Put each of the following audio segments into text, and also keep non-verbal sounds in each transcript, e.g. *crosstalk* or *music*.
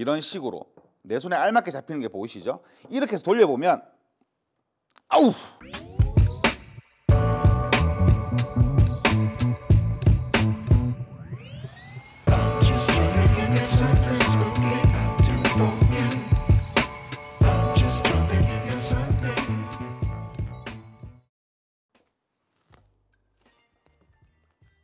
이런 식으로 내 손에 알맞게 잡히는 게 보이시죠? 이렇게 해서 돌려보면 아우!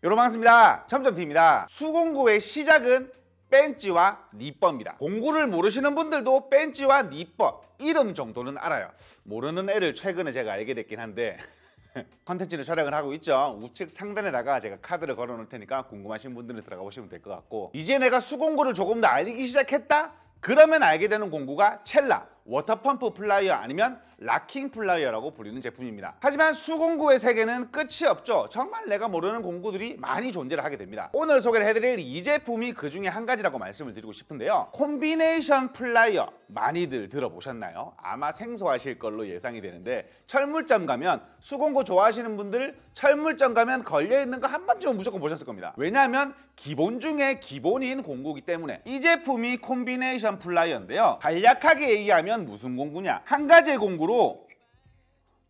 여러분 반갑습니다. 점점TV입니다. 수공구의 시작은 벤치와 니법입니다. 공구를 모르시는 분들도 벤치와 니법 이름 정도는 알아요. 모르는 애를 최근에 제가 알게 됐긴 한데 *laughs* 컨텐츠를 촬영을 하고 있죠 우측 상단에다가 제가 카드를 걸어 놓을 테니까 궁금하신 분들은 들어가 보시면 될 것 같고 이제 내가 수공구를 조금 더 알기 시작했다? 그러면 알게 되는 공구가 첼라 워터펌프 플라이어 아니면 락킹 플라이어라고 불리는 제품입니다. 하지만 수공구의 세계는 끝이 없죠. 정말 내가 모르는 공구들이 많이 존재를 하게 됩니다. 오늘 소개를 해드릴 이 제품이 그 중에 한 가지라고 말씀을 드리고 싶은데요. 콤비네이션 플라이어 많이들 들어보셨나요? 아마 생소하실 걸로 예상이 되는데 철물점 가면 수공구 좋아하시는 분들 철물점 가면 걸려있는 거 한 번쯤은 무조건 보셨을 겁니다. 왜냐하면 기본 중에 기본인 공구기 이 때문에 이 제품이 콤비네이션 플라이어인데요. 간략하게 얘기하면 공구면 무슨 공구냐? 한 가지의 공구로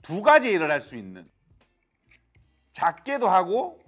두 가지 일을 할 수 있는 작게도 하고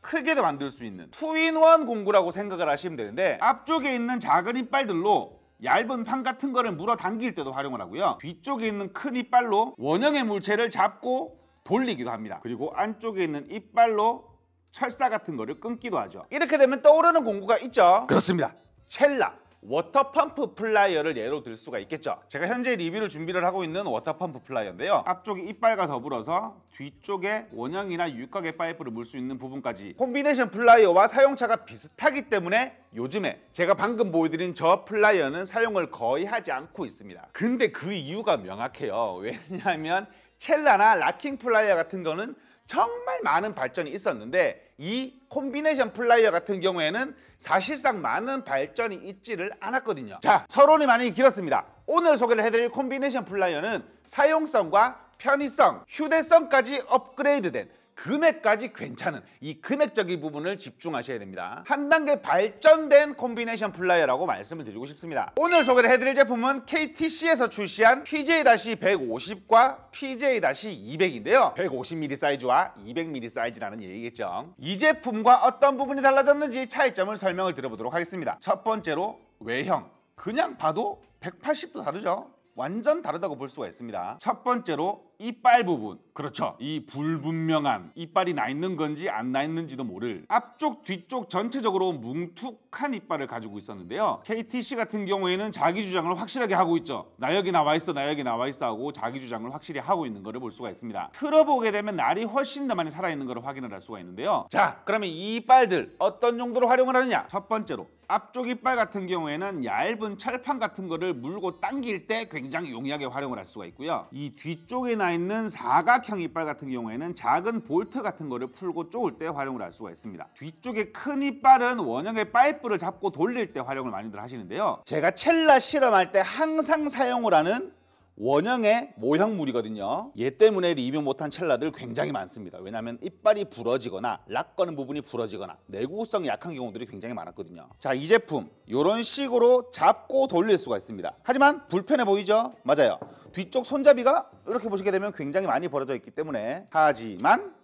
크게도 만들 수 있는 투인원 공구라고 생각을 하시면 되는데 앞쪽에 있는 작은 이빨들로 얇은 판 같은 거를 물어 당길 때도 활용을 하고요 뒤쪽에 있는 큰 이빨로 원형의 물체를 잡고 돌리기도 합니다 그리고 안쪽에 있는 이빨로 철사 같은 거를 끊기도 하죠 이렇게 되면 떠오르는 공구가 있죠 그렇습니다 첼라 워터펌프 플라이어를 예로 들 수가 있겠죠 제가 현재 리뷰를 준비를 하고 있는 워터펌프 플라이어인데요 앞쪽이 이빨과 더불어서 뒤쪽에 원형이나 육각의 파이프를 물 수 있는 부분까지 콤비네이션 플라이어와 사용차가 비슷하기 때문에 요즘에 제가 방금 보여드린 저 플라이어는 사용을 거의 하지 않고 있습니다 근데 그 이유가 명확해요 왜냐하면 첼라나 락킹 플라이어 같은 거는 정말 많은 발전이 있었는데 이 콤비네이션 플라이어 같은 경우에는 사실상 많은 발전이 있지를 않았거든요 자 서론이 많이 길었습니다 오늘 소개를 해드릴 콤비네이션 플라이어는 사용성과 편의성, 휴대성까지 업그레이드된 금액까지 괜찮은 이 금액적인 부분을 집중하셔야 됩니다. 한 단계 발전된 콤비네이션 플라이어라고 말씀을 드리고 싶습니다. 오늘 소개를 해드릴 제품은 KTC에서 출시한 PJ-150과 PJ-200인데요. 150mm 사이즈와 200mm 사이즈라는 얘기겠죠. 이 제품과 어떤 부분이 달라졌는지 차이점을 설명을 드려보도록 하겠습니다. 첫 번째로 외형. 그냥 봐도 180도 다르죠? 완전 다르다고 볼 수가 있습니다. 첫 번째로 이빨 부분 그렇죠 이 불분명한 이빨이 나 있는 건지 안 나 있는지도 모를 앞쪽 뒤쪽 전체적으로 뭉툭한 이빨을 가지고 있었는데요 KTC 같은 경우에는 자기 주장을 확실하게 하고 있죠 나 여기 나와 있어 나 여기 나와 있어 하고 자기 주장을 확실히 하고 있는 것을 볼 수가 있습니다 틀어보게 되면 날이 훨씬 더 많이 살아있는 것을 확인을 할 수가 있는데요 자 그러면 이 이빨들 어떤 용도로 활용을 하느냐 첫 번째로 앞쪽 이빨 같은 경우에는 얇은 철판 같은 거를 물고 당길 때 굉장히 용이하게 활용을 할 수가 있고요 이 뒤쪽에 나나 있는 사각형 이빨 같은 경우에는 작은 볼트 같은 거를 풀고 쪼을 때 활용을 할 수가 있습니다. 뒤쪽에 큰 이빨은 원형의 파이프를 잡고 돌릴 때 활용을 많이들 하시는데요. 제가 첼라 실험할 때 항상 사용을 하는 원형의 모형물이거든요. 얘 때문에 리뷰 못한 첼라들 굉장히 많습니다. 왜냐하면 이빨이 부러지거나 락거는 부분이 부러지거나 내구성 약한 경우들이 굉장히 많았거든요. 자, 이 제품 이런 식으로 잡고 돌릴 수가 있습니다. 하지만 불편해 보이죠? 맞아요. 뒤쪽 손잡이가 이렇게 보시게 되면 굉장히 많이 벌어져 있기 때문에 하지만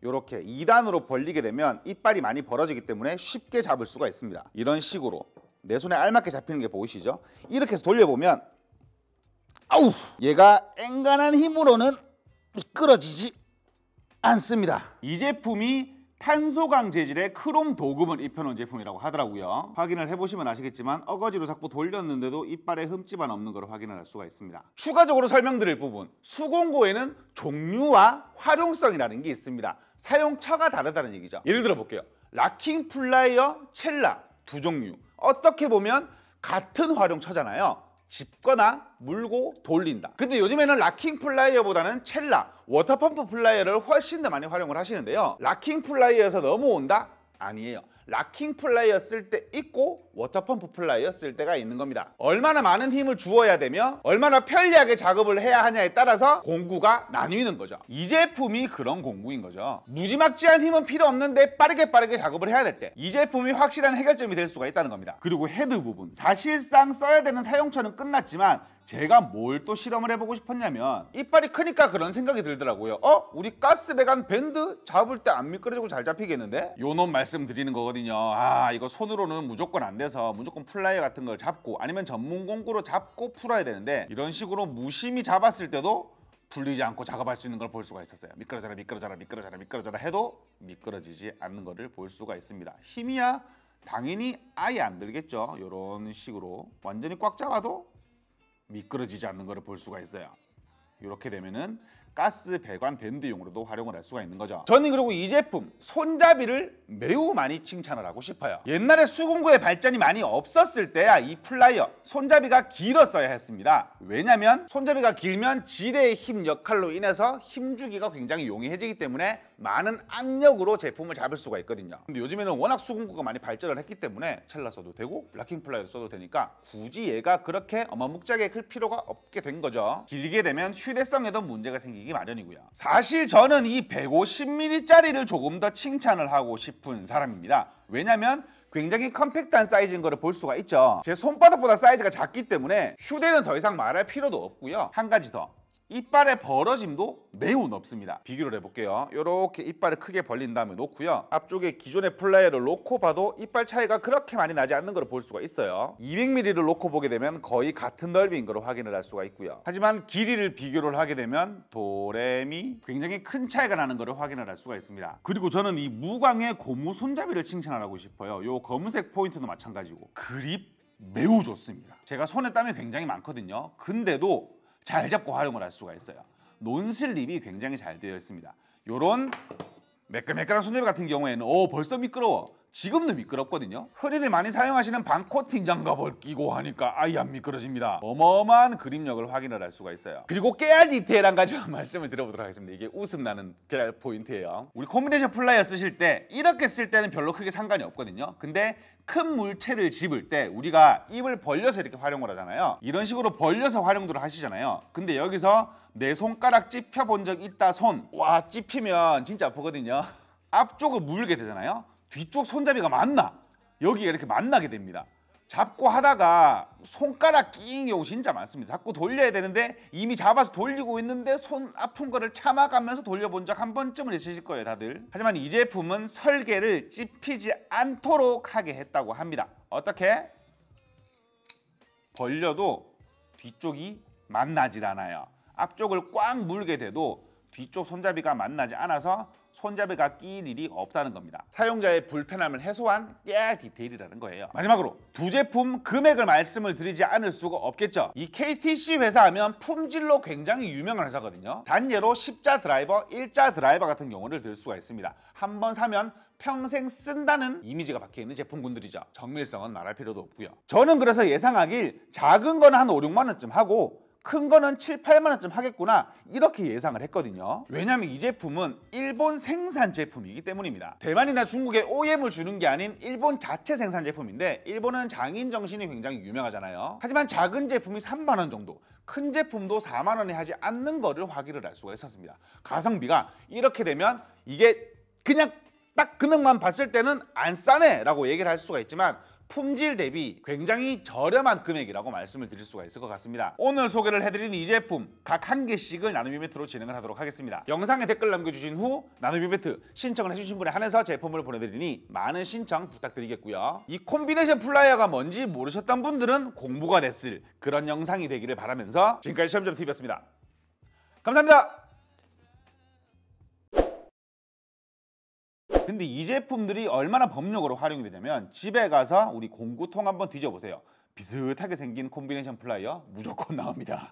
이렇게 2단으로 벌리게 되면 이빨이 많이 벌어지기 때문에 쉽게 잡을 수가 있습니다. 이런 식으로 내 손에 알맞게 잡히는 게 보이시죠? 이렇게 해서 돌려보면 아우 얘가 앵간한 힘으로는 미끄러지지 않습니다 이 제품이 탄소 강재질의 크롬 도금을 입혀놓은 제품이라고 하더라고요 확인을 해보시면 아시겠지만 어거지로 자꾸 돌렸는데도 이빨에 흠집은 없는 걸확인할 수가 있습니다 추가적으로 설명드릴 부분 수공고에는 종류와 활용성이라는 게 있습니다 사용처가 다르다는 얘기죠 예를 들어 볼게요 락킹 플라이어 첼라 두 종류 어떻게 보면 같은 활용처잖아요 짚거나 물고 돌린다 근데 요즘에는 락킹 플라이어보다는 첼라 워터펌프 플라이어를 훨씬 더 많이 활용을 하시는데요 락킹 플라이어에서 넘어온다? 아니에요 락킹 플라이어 쓸 때 있고 워터펌프 플라이어 쓸 때가 있는 겁니다. 얼마나 많은 힘을 주어야 되며 얼마나 편리하게 작업을 해야 하냐에 따라서 공구가 나뉘는 거죠. 이 제품이 그런 공구인 거죠. 무지막지한 힘은 필요 없는데 빠르게 빠르게 작업을 해야 될 때 이 제품이 확실한 해결점이 될 수가 있다는 겁니다. 그리고 헤드 부분 사실상 써야 되는 사용처는 끝났지만 제가 뭘 또 실험을 해보고 싶었냐면 이빨이 크니까 그런 생각이 들더라고요 어? 우리 가스 배관 밴드 잡을 때 안 미끄러지고 잘 잡히겠는데? 요놈 말씀드리는 거거든요 아 이거 손으로는 무조건 안 돼서 무조건 플라이어 같은 걸 잡고 아니면 전문 공구로 잡고 풀어야 되는데 이런 식으로 무심히 잡았을 때도 풀리지 않고 작업할 수 있는 걸 볼 수가 있었어요 미끄러져라 미끄러져라 미끄러져라 미끄러져라 해도 미끄러지지 않는 거를 볼 수가 있습니다 힘이야 당연히 아예 안 들겠죠 이런 식으로 완전히 꽉 잡아도 미끄러지지 않는 것을 볼 수가 있어요. 이렇게 되면은 가스 배관 밴드용으로도 활용을 할 수가 있는 거죠 저는 그리고 이 제품 손잡이를 매우 많이 칭찬을 하고 싶어요 옛날에 수공구의 발전이 많이 없었을 때야 이 플라이어 손잡이가 길었어야 했습니다 왜냐면 손잡이가 길면 지뢰의 힘 역할로 인해서 힘주기가 굉장히 용이해지기 때문에 많은 압력으로 제품을 잡을 수가 있거든요 근데 요즘에는 워낙 수공구가 많이 발전을 했기 때문에 첼라 써도 되고 락킹 플라이어 써도 되니까 굳이 얘가 그렇게 어마묵지게클 필요가 없게 된 거죠 길게 되면 휴대성에도 문제가 생기기 이게 마련이고요. 사실 저는 이 150mm짜리를 조금 더 칭찬을 하고 싶은 사람입니다. 왜냐면 굉장히 컴팩트한 사이즈인 거를 볼 수가 있죠. 제 손바닥보다 사이즈가 작기 때문에 휴대는 더 이상 말할 필요도 없고요. 한 가지 더. 이빨의 벌어짐도 매우 높습니다. 비교를 해볼게요. 이렇게 이빨을 크게 벌린 다음에 놓고요. 앞쪽에 기존의 플라이어를 놓고 봐도 이빨 차이가 그렇게 많이 나지 않는 걸 볼 수가 있어요. 200mm를 놓고 보게 되면 거의 같은 넓이인 걸 확인을 할 수가 있고요. 하지만 길이를 비교를 하게 되면 도레미 굉장히 큰 차이가 나는 걸 확인을 할 수가 있습니다. 그리고 저는 이 무광의 고무 손잡이를 칭찬하고 싶어요. 이 검은색 포인트도 마찬가지고 그립 매우 좋습니다. 제가 손에 땀이 굉장히 많거든요. 근데도 잘 잡고 활용을 할 수가 있어요. 논슬립이 굉장히 잘 되어 있습니다. 요런 매끈매끈한 손잡이 같은 경우에는 오 어, 벌써 미끄러워. 지금도 미끄럽거든요. 흔히들 많이 사용하시는 반코팅 장갑을 끼고 하니까 아예 안 미끄러집니다. 어마어마한 그립력을 확인을 할 수가 있어요. 그리고 깨알 디테일 한가지 *laughs* 말씀을 드려보도록 하겠습니다. 이게 웃음 나는 깨알 포인트예요. 우리 콤비네이션 플라이어 쓰실 때 이렇게 쓸 때는 별로 크게 상관이 없거든요. 근데 큰 물체를 집을 때 우리가 입을 벌려서 이렇게 활용을 하잖아요 이런 식으로 벌려서 활용들을 하시잖아요 근데 여기서 내 손가락 찝혀본 적 있다 손 와 찝히면 진짜 아프거든요 앞쪽을 물게 되잖아요 뒤쪽 손잡이가 맞나 여기가 이렇게 만나게 됩니다 잡고 하다가 손가락 끼인 경우 진짜 많습니다. 자꾸 돌려야 되는데 이미 잡아서 돌리고 있는데 손 아픈 거를 참아가면서 돌려본 적 한 번쯤은 있으실 거예요 다들. 하지만 이 제품은 설계를 찝히지 않도록 하게 했다고 합니다. 어떻게? 벌려도 뒤쪽이 만나질 않아요. 앞쪽을 꽉 물게 돼도 뒤쪽 손잡이가 만나지 않아서 손잡이가 끼일 일이 없다는 겁니다. 사용자의 불편함을 해소한 깨알 디테일이라는 거예요. 마지막으로 두 제품 금액을 말씀을 드리지 않을 수가 없겠죠. 이 KTC 회사 하면 품질로 굉장히 유명한 회사거든요. 단예로 십자 드라이버, 일자 드라이버 같은 경우를 들 수가 있습니다. 한번 사면 평생 쓴다는 이미지가 박혀있는 제품군들이죠. 정밀성은 말할 필요도 없고요. 저는 그래서 예상하길 작은 거는 한 5, 6만 원쯤 하고 큰 거는 7, 8만 원쯤 하겠구나 이렇게 예상을 했거든요 왜냐하면 이 제품은 일본 생산 제품이기 때문입니다 대만이나 중국에 OEM을 주는 게 아닌 일본 자체 생산 제품인데 일본은 장인 정신이 굉장히 유명하잖아요 하지만 작은 제품이 3만 원 정도 큰 제품도 4만 원에 하지 않는 거를 확인을 할 수가 있었습니다 가성비가 이렇게 되면 이게 그냥 딱 금액만 봤을 때는 안 싸네 라고 얘기를 할 수가 있지만 품질 대비 굉장히 저렴한 금액이라고 말씀을 드릴 수가 있을 것 같습니다. 오늘 소개를 해드린 이 제품 각 한 개씩을 나눔 이벤트로 진행을 하도록 하겠습니다. 영상에 댓글 남겨주신 후 나눔 이벤트 신청을 해주신 분에 한해서 제품을 보내드리니 많은 신청 부탁드리겠고요. 이 콤비네이션 플라이어가 뭔지 모르셨던 분들은 공부가 됐을 그런 영상이 되기를 바라면서 지금까지 시험점TV였습니다. 감사합니다. 근데 이 제품들이 얼마나 법력으로 활용이 되냐면 집에 가서 우리 공구통 한번 뒤져보세요. 비슷하게 생긴 콤비네이션 플라이어 무조건 나옵니다.